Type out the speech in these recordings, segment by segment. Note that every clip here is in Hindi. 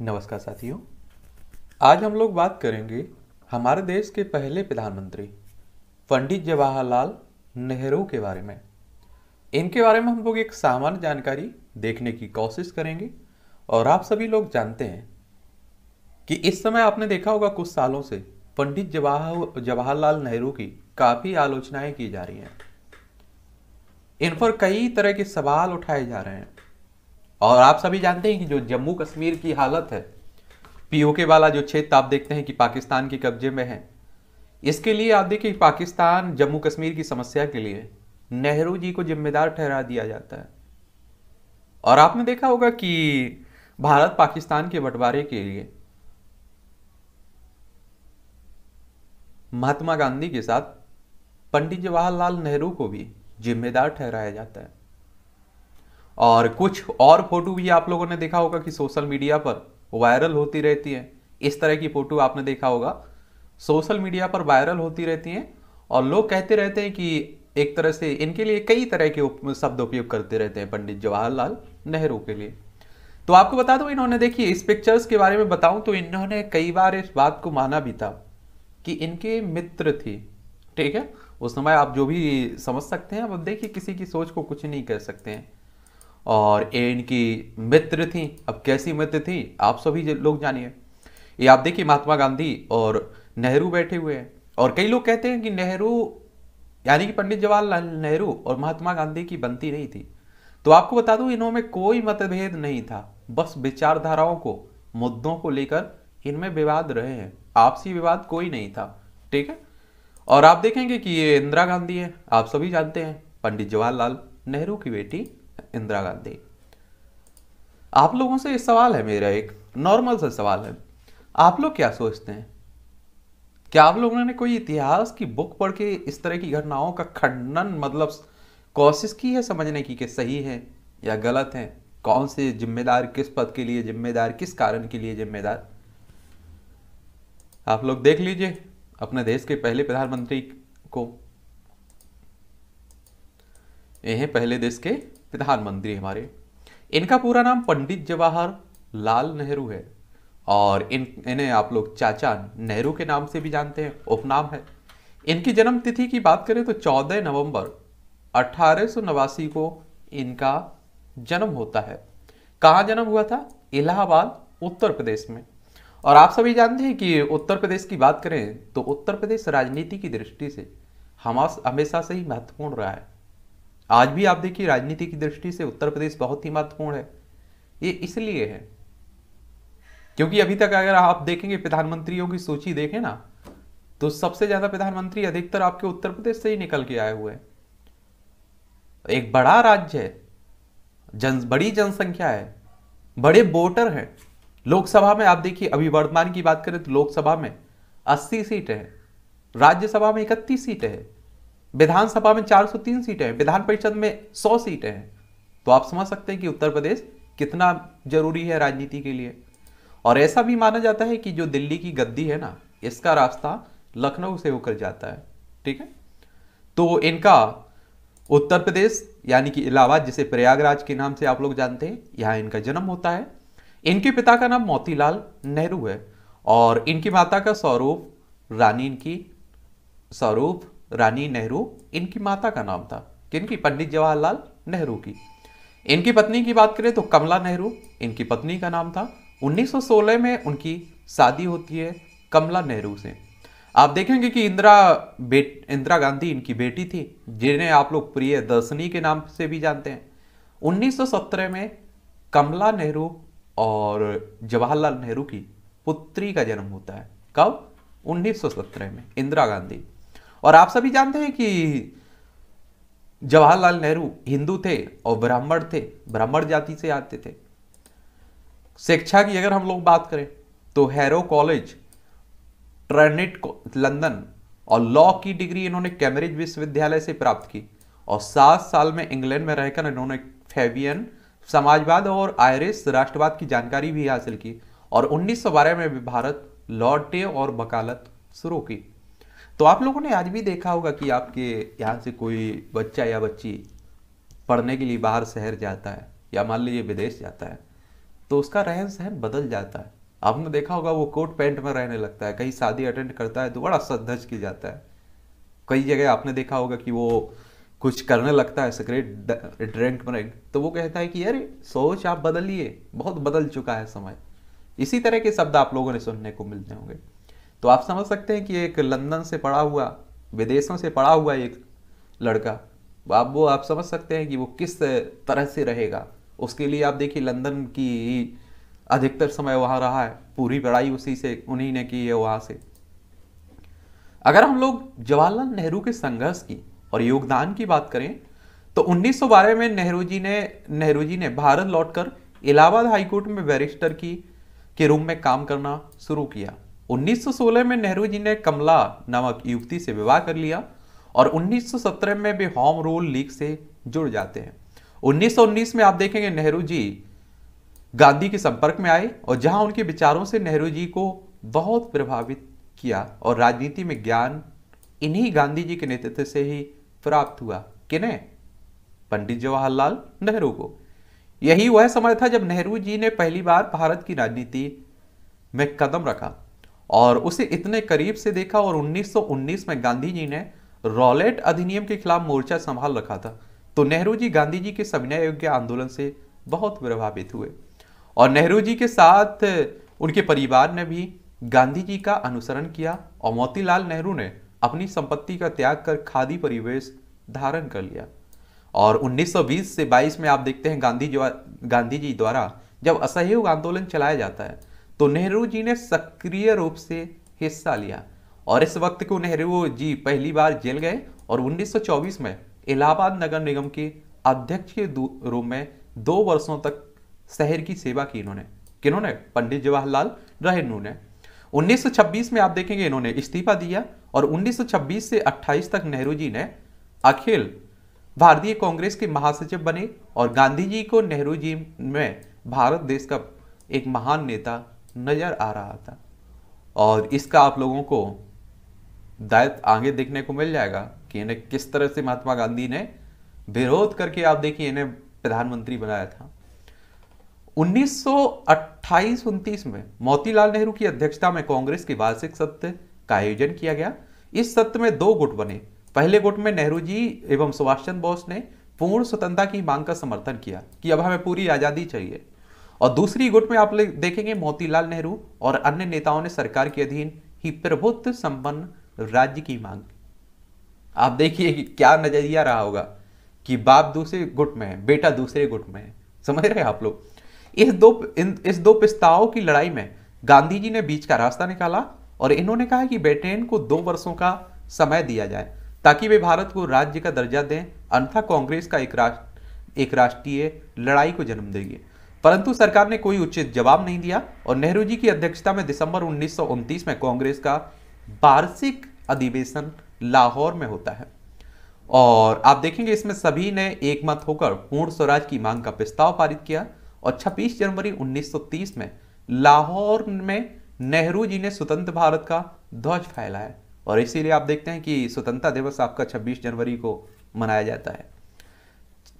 नमस्कार साथियों आज हम लोग बात करेंगे हमारे देश के पहले प्रधानमंत्री पंडित जवाहरलाल नेहरू के बारे में इनके बारे में हम लोग एक सामान्य जानकारी देखने की कोशिश करेंगे और आप सभी लोग जानते हैं कि इस समय आपने देखा होगा कुछ सालों से पंडित जवाहर जवाहरलाल नेहरू की काफ़ी आलोचनाएं की जा रही हैं इन पर कई तरह के सवाल उठाए जा रहे हैं और आप सभी जानते हैं कि जो जम्मू कश्मीर की हालत है पीओके वाला जो क्षेत्र तो आप देखते हैं कि पाकिस्तान के कब्जे में है इसके लिए आप देखिए पाकिस्तान जम्मू कश्मीर की समस्या के लिए नेहरू जी को जिम्मेदार ठहरा दिया जाता है और आपने देखा होगा कि भारत पाकिस्तान के बंटवारे के लिए महात्मा गांधी के साथ पंडित जवाहरलाल नेहरू को भी जिम्मेदार ठहराया जाता है और कुछ और फोटो भी आप लोगों ने देखा होगा कि सोशल मीडिया पर वायरल होती रहती है इस तरह की फोटो आपने देखा होगा सोशल मीडिया पर वायरल होती रहती हैं और लोग कहते रहते हैं कि एक तरह से इनके लिए कई तरह के शब्द उपयोग करते रहते हैं पंडित जवाहरलाल नेहरू के लिए तो आपको बता दूं इन्होंने देखिए इस पिक्चर्स के बारे में बताऊं तो इन्होंने कई बार इस बात को माना भी था कि इनके मित्र थे ठीक है उस समय आप जो भी समझ सकते हैं अब देखिए किसी की सोच को कुछ नहीं कह सकते हैं और ये इनकी मित्र थी अब कैसी मित्र थी आप सभी लोग जानिए ये आप देखिए महात्मा गांधी और नेहरू बैठे हुए हैं और कई लोग कहते हैं कि नेहरू यानी कि पंडित जवाहरलाल नेहरू और महात्मा गांधी की बनती नहीं थी तो आपको बता दूं इनमें कोई मतभेद नहीं था बस विचारधाराओं को मुद्दों को लेकर इनमें विवाद रहे हैं आपसी विवाद कोई नहीं था ठीक है और आप देखेंगे कि ये इंदिरा गांधी है आप सभी जानते हैं पंडित जवाहरलाल नेहरू की बेटी इंदिरा गांधी आप लोगों से ये सवाल है मेरा एक नॉर्मल सा सवाल है आप लोग क्या सोचते हैं क्या आप लोगों ने कोई इतिहास की बुक पढ़ के इस तरह की घटनाओं का खंडन मतलब कोशिश की है समझने की कि सही है या गलत है कौन से जिम्मेदार किस पद के लिए जिम्मेदार किस कारण के लिए जिम्मेदार आप लोग देख लीजिए अपने देश के पहले प्रधानमंत्री को यह पहले देश के प्रधानमंत्री हमारे इनका पूरा नाम पंडित जवाहर लाल नेहरू है और इन इन्हें आप लोग चाचा नेहरू के नाम से भी जानते हैं उपनाम है इनकी जन्म तिथि की बात करें तो 14 नवंबर अठारह को इनका जन्म होता है कहाँ जन्म हुआ था इलाहाबाद उत्तर प्रदेश में और आप सभी जानते हैं कि उत्तर प्रदेश की बात करें तो उत्तर प्रदेश राजनीति की दृष्टि से हमास हमेशा से ही महत्वपूर्ण रहा है आज भी आप देखिए राजनीति की दृष्टि से उत्तर प्रदेश बहुत ही महत्वपूर्ण है ये इसलिए है क्योंकि अभी तक अगर आप देखेंगे प्रधानमंत्रियों की सूची देखें ना तो सबसे ज्यादा प्रधानमंत्री अधिकतर आपके उत्तर प्रदेश से ही निकल के आए हुए हैं एक बड़ा राज्य है जन बड़ी जनसंख्या है बड़े वोटर हैं लोकसभा में आप देखिए अभी वर्तमान की बात करें तो लोकसभा में 80 सीटें हैं राज्यसभा में इकतीस सीटें हैं विधानसभा में 403 सीटें हैं विधान परिषद में 100 सीटें हैं तो आप समझ सकते हैं कि उत्तर प्रदेश कितना जरूरी है राजनीति के लिए और ऐसा भी माना जाता है कि जो दिल्ली की गद्दी है ना इसका रास्ता लखनऊ से होकर जाता है ठीक है तो इनका उत्तर प्रदेश यानी कि इलाहाबाद जिसे प्रयागराज के नाम से आप लोग जानते हैं यहाँ इनका जन्म होता है इनके पिता का नाम मोतीलाल नेहरू है और इनकी माता का स्वरूप रानी इनकी स्वरूप रानी नेहरू इनकी माता का नाम था किनकी पंडित जवाहरलाल नेहरू की इनकी पत्नी की बात करें तो कमला नेहरू इनकी पत्नी का नाम था 1916 में उनकी शादी होती है कमला नेहरू से आप देखेंगे कि इंदिरा बेट इंदिरा गांधी इनकी बेटी थी जिन्हें आप लोग प्रिय दर्शनी के नाम से भी जानते हैं 1917 में कमला नेहरू और जवाहरलाल नेहरू की पुत्री का जन्म होता है कब 1917 में इंदिरा गांधी और आप सभी जानते हैं कि जवाहरलाल नेहरू हिंदू थे और ब्राह्मण थे ब्राह्मण जाति से आते थे शिक्षा की अगर हम लोग बात करें तो हैरो कॉलेज ट्रेनिट लंदन और लॉ की डिग्री इन्होंने कैम्ब्रिज विश्वविद्यालय से प्राप्त की और सात साल में इंग्लैंड में रहकर इन्होंने फेवियन समाजवाद और आयरिश राष्ट्रवाद की जानकारी भी हासिल की और उन्नीस में भारत लौटे और वकालत शुरू की तो आप लोगों ने आज भी देखा होगा कि आपके यहाँ से कोई बच्चा या बच्ची पढ़ने के लिए बाहर शहर जाता है या मान लीजिए विदेश जाता है तो उसका रहन सहन बदल जाता है आपने देखा होगा वो कोट पैंट में रहने लगता है कहीं शादी अटेंड करता है तो बड़ा सदज की जाता है कई जगह आपने देखा होगा कि वो कुछ करने लगता है सिगरेट ड्रिंक व्रिंक तो वो कहता है कि यार सोच आप बदलिए बहुत बदल चुका है समय इसी तरह के शब्द आप लोगों ने सुनने को मिलते होंगे तो आप समझ सकते हैं कि एक लंदन से पढ़ा हुआ विदेशों से पढ़ा हुआ एक लड़का तो आप वो आप समझ सकते हैं कि वो किस तरह से रहेगा उसके लिए आप देखिए लंदन की अधिकतर समय वहाँ रहा है पूरी पढ़ाई उसी से उन्हीं ने की है वहाँ से अगर हम लोग जवाहरलाल नेहरू के संघर्ष की और योगदान की बात करें तो उन्नीस में नेहरू जी ने नेहरू जी ने भारत लौटकर इलाहाबाद हाईकोर्ट में बैरिस्टर की के रूम में काम करना शुरू किया 1916 में नेहरू जी ने कमला नामक युवती से विवाह कर लिया और 1917 में भी होम रूल लीग से जुड़ जाते हैं 1919 में आप देखेंगे नेहरू जी गांधी के संपर्क में आए और जहां उनके विचारों से नेहरू जी को बहुत प्रभावित किया और राजनीति में ज्ञान इन्हीं गांधी जी के नेतृत्व से ही प्राप्त हुआ किने पंडित जवाहरलाल नेहरू को यही वह समय था जब नेहरू जी ने पहली बार भारत की राजनीति में कदम रखा और उसे इतने करीब से देखा और 1919 में गांधी जी ने रॉलेट अधिनियम के खिलाफ मोर्चा संभाल रखा था तो नेहरू जी गांधी जी के सविनय योग्य आंदोलन से बहुत प्रभावित हुए और नेहरू जी के साथ उनके परिवार ने भी गांधी जी का अनुसरण किया और मोतीलाल नेहरू ने अपनी संपत्ति का त्याग कर खादी परिवेश धारण कर लिया और 1920 से 22 में आप देखते हैं गांधी जी गांधी जी द्वारा जब असहयोग आंदोलन चलाया जाता है तो नेहरू जी ने सक्रिय रूप से हिस्सा लिया और इस वक्त को नेहरू जी पहली बार जेल गए और 1924 में इलाहाबाद नगर निगम के अध्यक्ष के रूप में दो वर्षों तक शहर की सेवा की इन्होंने किन्होंने पंडित जवाहरलाल रहनू ने 1926 में आप देखेंगे इन्होंने इस्तीफा दिया और 1926 से 28 तक नेहरू जी ने अखिल भारतीय कांग्रेस के महासचिव बने और गांधी जी को नेहरू जी में भारत देश का एक महान नेता नज़र आ रहा था और इसका आप लोगों को दायित्व आगे देखने को मिल जाएगा कि इन्हें किस तरह से महात्मा गांधी ने विरोध करके आप देखिए इन्हें प्रधानमंत्री बनाया था 1928-29 में मोतीलाल नेहरू की अध्यक्षता में कांग्रेस के वार्षिक सत्र का आयोजन किया गया इस सत्र में दो गुट बने पहले गुट में नेहरू जी एवं सुभाष चंद्र बोस ने पूर्ण स्वतंत्रता की मांग का समर्थन किया कि अब हमें पूरी आज़ादी चाहिए और दूसरी गुट में आप देखेंगे मोतीलाल नेहरू और अन्य नेताओं ने सरकार के अधीन ही प्रभुत्व संपन्न राज्य की मांग आप देखिए कि क्या नजरिया रहा होगा कि बाप दूसरे गुट में है बेटा दूसरे गुट में है समझ रहे आप लोग इस दो इन, इस दो पिस्ताओं की लड़ाई में गांधी जी ने बीच का रास्ता निकाला और इन्होंने कहा कि ब्रिटेन को दो वर्षों का समय दिया जाए ताकि वे भारत को राज्य का दर्जा दें अन्यथा कांग्रेस का एक राष्ट्र एक राष्ट्रीय लड़ाई को जन्म देगी परंतु सरकार ने कोई उचित जवाब नहीं दिया और नेहरू जी की अध्यक्षता में दिसंबर उन्नीस में कांग्रेस का वार्षिक अधिवेशन लाहौर में होता है और आप देखेंगे इसमें सभी ने एक मत होकर पूर्ण स्वराज की मांग का प्रस्ताव पारित किया और 26 जनवरी 1930 में लाहौर में नेहरू जी ने स्वतंत्र भारत का ध्वज फैलाया और इसीलिए आप देखते हैं कि स्वतंत्रता दिवस आपका 26 जनवरी को मनाया जाता है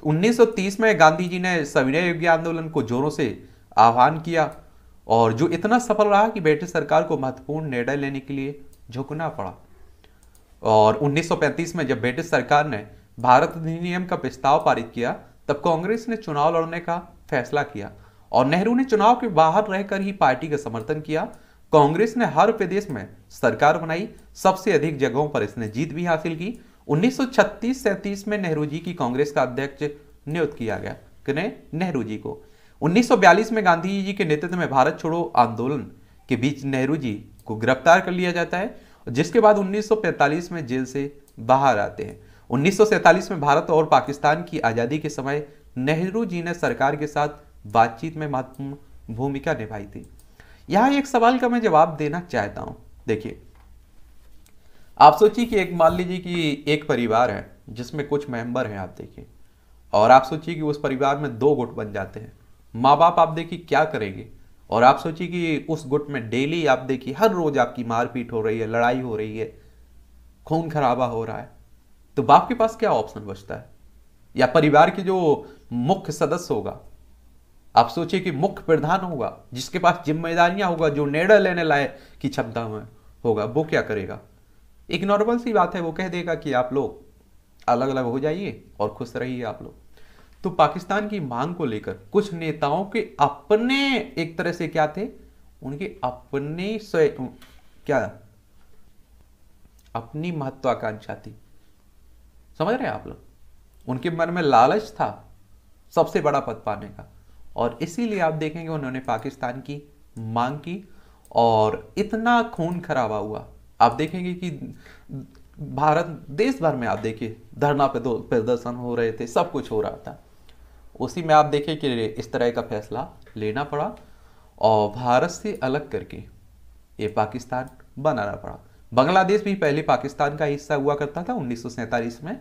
1930 में गांधी जी ने सविनय योग्य आंदोलन को जोरों से आह्वान किया और जो इतना सफल रहा कि ब्रिटिश सरकार को महत्वपूर्ण निर्णय लेने के लिए झुकना पड़ा और 1935 में जब ब्रिटिश सरकार ने भारत अधिनियम का प्रस्ताव पारित किया तब कांग्रेस ने चुनाव लड़ने का फैसला किया और नेहरू ने चुनाव के बाहर रहकर ही पार्टी का समर्थन किया कांग्रेस ने हर प्रदेश में सरकार बनाई सबसे अधिक जगहों पर इसने जीत भी हासिल की उन्नीस सौ में नेहरू जी की कांग्रेस का अध्यक्ष नियुक्त किया गया किने नेहरू जी को 1942 में गांधी जी के नेतृत्व में भारत छोड़ो आंदोलन के बीच नेहरू जी को गिरफ्तार कर लिया जाता है जिसके बाद 1945 में जेल से बाहर आते हैं उन्नीस में भारत और पाकिस्तान की आज़ादी के समय नेहरू जी ने सरकार के साथ बातचीत में महत्वपूर्ण भूमिका निभाई थी यहाँ एक सवाल का मैं जवाब देना चाहता हूँ देखिए आप सोचिए कि एक मान लीजिए कि एक परिवार है जिसमें कुछ मेंबर हैं आप देखिए और आप सोचिए कि उस परिवार में दो गुट बन जाते हैं माँ बाप आप देखिए क्या करेंगे और आप सोचिए कि उस गुट में डेली आप देखिए हर रोज आपकी मारपीट हो रही है लड़ाई हो रही है खून खराबा हो रहा है तो बाप के पास क्या ऑप्शन बचता है या परिवार के जो मुख्य सदस्य होगा आप सोचिए कि मुख्य प्रधान होगा जिसके पास जिम्मेदारियां होगा जो निर्णय लेने लायक की क्षमता में होगा वो क्या करेगा एक नॉर्मल सी बात है वो कह देगा कि आप लोग अलग अलग हो जाइए और खुश रहिए आप लोग तो पाकिस्तान की मांग को लेकर कुछ नेताओं के अपने एक तरह से क्या थे उनके अपने क्या अपनी महत्वाकांक्षा थी समझ रहे हैं आप लोग उनके मन में लालच था सबसे बड़ा पद पाने का और इसीलिए आप देखेंगे उन्होंने पाकिस्तान की मांग की और इतना खून खराबा हुआ आप देखेंगे कि भारत देश भर में आप देखिए धरना प्रदर्शन हो रहे थे सब कुछ हो रहा था उसी में आप देखें कि इस तरह का फैसला लेना पड़ा और भारत से अलग करके ये पाकिस्तान बनाना पड़ा बांग्लादेश भी पहले पाकिस्तान का हिस्सा हुआ करता था उन्नीस में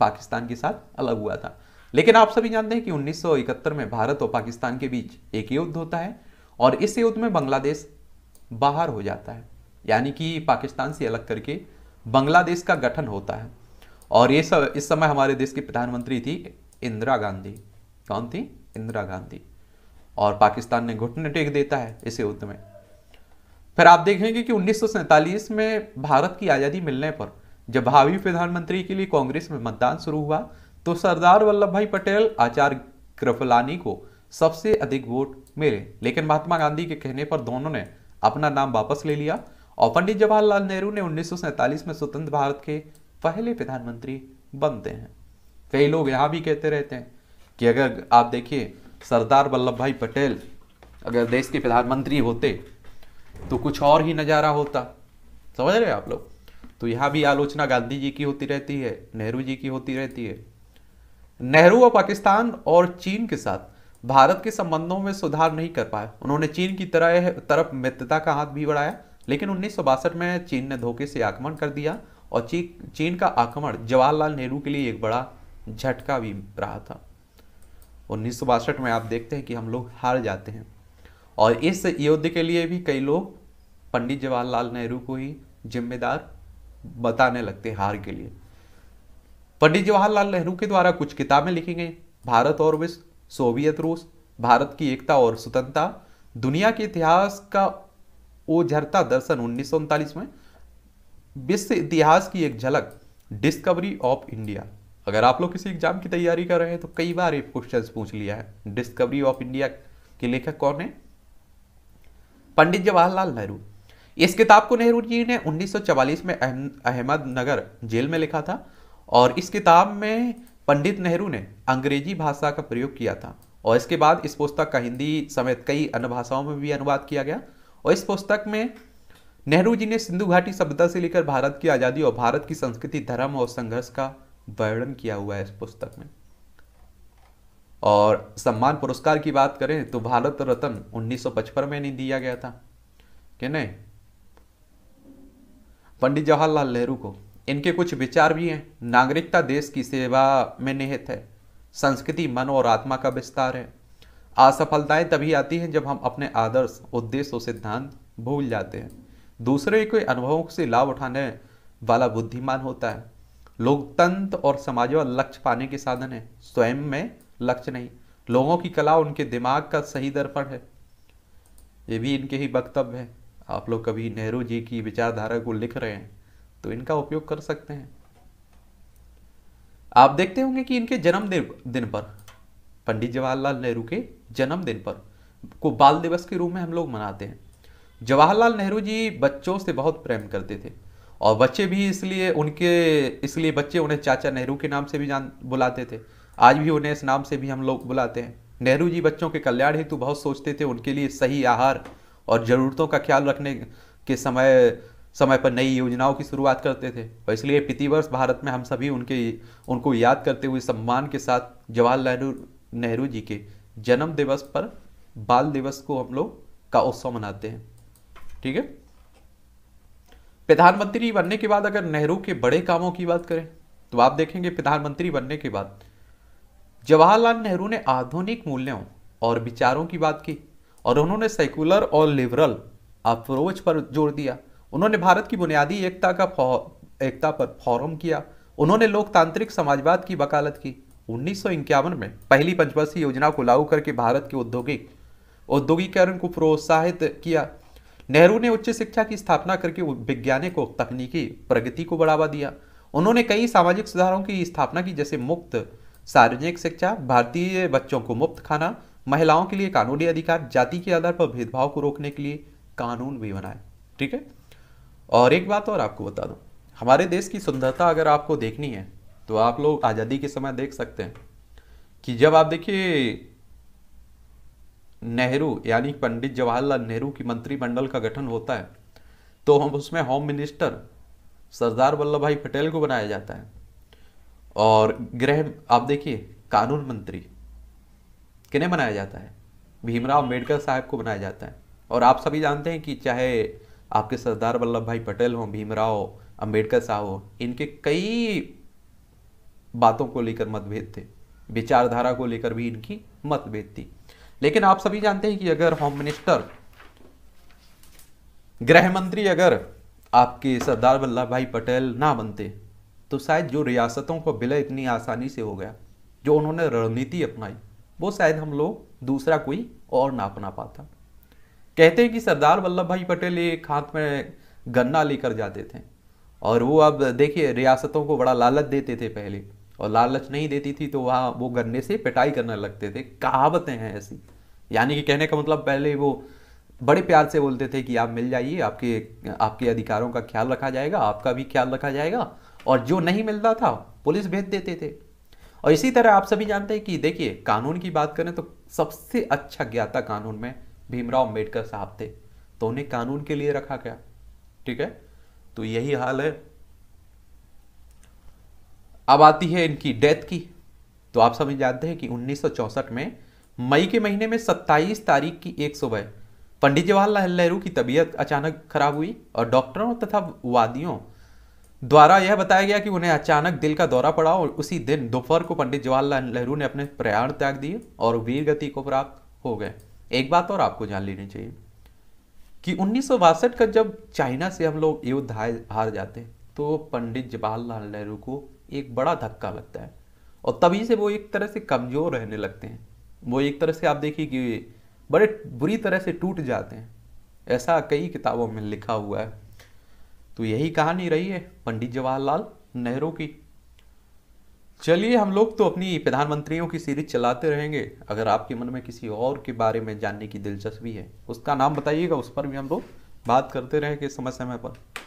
पाकिस्तान के साथ अलग हुआ था लेकिन आप सभी जानते हैं कि 1971 में भारत और पाकिस्तान के बीच एक युद्ध होता है और इस युद्ध में बांग्लादेश बाहर हो जाता है यानी कि पाकिस्तान से अलग करके बांग्लादेश का गठन होता है और ये सब इस समय हमारे देश की प्रधानमंत्री थी इंदिरा गांधी कौन थी इंदिरा गांधी और पाकिस्तान ने घुटने टेक देता है इस युद्ध में फिर आप देखेंगे कि उन्नीस में भारत की आज़ादी मिलने पर जब भावी प्रधानमंत्री के लिए कांग्रेस में मतदान शुरू हुआ तो सरदार वल्लभ भाई पटेल आचार्य कृपलानी को सबसे अधिक वोट मिले लेकिन महात्मा गांधी के कहने पर दोनों ने अपना नाम वापस ले लिया और पंडित जवाहरलाल नेहरू ने उन्नीस में स्वतंत्र भारत के पहले प्रधानमंत्री बनते हैं कई लोग यहाँ भी कहते रहते हैं कि अगर आप देखिए सरदार वल्लभ भाई पटेल अगर देश के प्रधानमंत्री होते तो कुछ और ही नज़ारा होता समझ रहे आप लोग तो यहाँ भी आलोचना गांधी जी की होती रहती है नेहरू जी की होती रहती है नेहरू और पाकिस्तान और चीन के साथ भारत के संबंधों में सुधार नहीं कर पाए उन्होंने चीन की तरह तरफ मित्रता का हाथ भी बढ़ाया लेकिन उन्नीस में चीन ने धोखे से आक्रमण कर दिया और चीन का आक्रमण जवाहरलाल नेहरू के लिए एक बड़ा झटका भी रहा था उन्नीस में आप देखते हैं कि हम लोग हार जाते हैं और इस युद्ध के लिए भी कई लोग पंडित जवाहरलाल नेहरू को ही जिम्मेदार बताने लगते हार के लिए पंडित जवाहरलाल नेहरू के द्वारा कुछ किताबें लिखी गई भारत और विश्व सोवियत रूस भारत की एकता और स्वतंत्रता दुनिया के इतिहास का ओझरता दर्शन उन्नीस में विश्व इतिहास की एक झलक डिस्कवरी ऑफ इंडिया अगर आप लोग किसी एग्जाम की तैयारी कर रहे हैं तो कई बार ये क्वेश्चन पूछ लिया है डिस्कवरी ऑफ इंडिया के लेखक कौन है पंडित जवाहरलाल नेहरू इस किताब को नेहरू जी ने 1944 में अहमदनगर जेल में लिखा था और इस किताब में पंडित नेहरू ने अंग्रेजी भाषा का प्रयोग किया था और इसके बाद इस पुस्तक का हिंदी समेत कई अन्य भाषाओं में भी अनुवाद किया गया और इस पुस्तक में नेहरू जी ने सिंधु घाटी सभ्यता से लेकर भारत की आज़ादी और भारत की संस्कृति धर्म और संघर्ष का वर्णन किया हुआ है इस पुस्तक में और सम्मान पुरस्कार की बात करें तो भारत रत्न 1955 में नहीं दिया गया था कि नहीं पंडित जवाहरलाल नेहरू को इनके कुछ विचार भी हैं नागरिकता देश की सेवा में निहित है संस्कृति मन और आत्मा का विस्तार है असफलताएं तभी आती हैं जब हम अपने आदर्श उद्देश्य और सिद्धांत भूल जाते हैं दूसरे के अनुभवों से लाभ उठाने वाला बुद्धिमान होता है लोकतंत्र और समाजवाद लक्ष्य पाने के साधन है स्वयं में लक्ष्य नहीं लोगों की कला उनके दिमाग का सही दर्पण है ये भी इनके ही वक्तव्य है आप लोग कभी नेहरू जी की विचारधारा को लिख रहे हैं तो इनका उपयोग कर सकते हैं आप देखते होंगे कि इनके जन्मदिन दिन पर पंडित जवाहरलाल नेहरू के जन्मदिन पर को बाल दिवस के रूप में हम लोग मनाते हैं जवाहरलाल नेहरू जी बच्चों से बहुत प्रेम करते थे और बच्चे भी इसलिए उनके इसलिए बच्चे उन्हें चाचा नेहरू के नाम से भी जान बुलाते थे आज भी उन्हें इस नाम से भी हम लोग बुलाते हैं नेहरू जी बच्चों के कल्याण हेतु बहुत सोचते थे उनके लिए सही आहार और ज़रूरतों का ख्याल रखने के समय समय पर नई योजनाओं की शुरुआत करते थे और इसलिए प्रतिवर्ष भारत में हम सभी उनके उनको याद करते हुए सम्मान के साथ जवाहरलाल नेहरू जी के जन्म दिवस पर बाल दिवस को हम लोग का उत्सव मनाते हैं ठीक है प्रधानमंत्री बनने के बाद अगर नेहरू के बड़े कामों की बात करें तो आप देखेंगे प्रधानमंत्री बनने के बाद जवाहरलाल नेहरू ने आधुनिक मूल्यों और विचारों की बात की और उन्होंने सेकुलर और लिबरल अप्रोच पर जोर दिया उन्होंने भारत की बुनियादी एकता का एकता पर फॉरम किया उन्होंने लोकतांत्रिक समाजवाद की वकालत की उन्नीस में पहली पंचवर्षीय योजना को लागू करके भारत के औद्योगिक औद्योगिकरण को प्रोत्साहित किया नेहरू ने उच्च शिक्षा की स्थापना करके वैज्ञानिक और तकनीकी प्रगति को बढ़ावा दिया उन्होंने कई सामाजिक सुधारों की स्थापना की जैसे मुक्त सार्वजनिक शिक्षा भारतीय बच्चों को मुफ्त खाना महिलाओं के लिए कानूनी अधिकार जाति के आधार पर भेदभाव को रोकने के लिए कानून भी बनाए ठीक है और एक बात और आपको बता दूं हमारे देश की सुंदरता अगर आपको देखनी है तो आप लोग आज़ादी के समय देख सकते हैं कि जब आप देखिए नेहरू यानी पंडित जवाहरलाल नेहरू की मंत्रिमंडल का गठन होता है तो हम उसमें होम मिनिस्टर सरदार वल्लभ भाई पटेल को बनाया जाता है और गृह आप देखिए कानून मंत्री किन्हें बनाया जाता है भीमराव अम्बेडकर साहब को बनाया जाता है और आप सभी जानते हैं कि चाहे आपके सरदार वल्लभ भाई पटेल हों भीमराव अम्बेडकर साहब हों इनके कई बातों को लेकर मतभेद थे विचारधारा को लेकर भी इनकी मतभेद थी लेकिन आप सभी जानते हैं कि अगर होम मिनिस्टर गृह मंत्री अगर आपके सरदार वल्लभ भाई पटेल ना बनते तो शायद जो रियासतों को विलय इतनी आसानी से हो गया जो उन्होंने रणनीति अपनाई वो शायद हम लोग दूसरा कोई और ना अपना पाता कहते हैं कि सरदार वल्लभ भाई पटेल एक हाथ में गन्ना लेकर जाते थे और वो अब देखिए रियासतों को बड़ा लालच देते थे पहले और लालच नहीं देती थी तो वह वो गन्ने से पिटाई करने लगते थे कहावतें हैं ऐसी यानी कि कहने का मतलब पहले वो बड़े प्यार से बोलते थे कि आप मिल जाइए आपके आपके अधिकारों का ख्याल रखा जाएगा आपका भी ख्याल रखा जाएगा और जो नहीं मिलता था पुलिस भेज देते थे और इसी तरह आप सभी जानते हैं कि देखिए कानून की बात करें तो सबसे अच्छा ज्ञाता कानून में भीमराव अम्बेडकर साहब थे तो उन्हें कानून के लिए रखा गया ठीक है तो यही हाल है अब आती है इनकी डेथ की तो आप सभी जानते हैं कि 1964 में मई के महीने में 27 तारीख की एक सुबह पंडित जवाहरलाल नेहरू की तबीयत अचानक खराब हुई और डॉक्टरों तथा वादियों द्वारा यह बताया गया कि उन्हें अचानक दिल का दौरा पड़ा और उसी दिन दोपहर को पंडित जवाहरलाल नेहरू ने अपने प्रयाण त्याग दिए और वीर गति को प्राप्त हो गए एक बात और आपको जान लेनी चाहिए कि उन्नीस का जब चाइना से हम लोग युद्ध हार जाते तो पंडित जवाहरलाल नेहरू को एक बड़ा धक्का लगता है और तभी से वो एक तरह से कमज़ोर रहने लगते हैं वो एक तरह से आप देखिए कि बड़े बुरी तरह से टूट जाते हैं ऐसा कई किताबों में लिखा हुआ है तो यही कहानी रही है पंडित जवाहरलाल नेहरू की चलिए हम लोग तो अपनी प्रधानमंत्रियों की सीरीज चलाते रहेंगे अगर आपके मन में किसी और के बारे में जानने की दिलचस्पी है उसका नाम बताइएगा उस पर भी हम लोग बात करते रहेंगे समय समय पर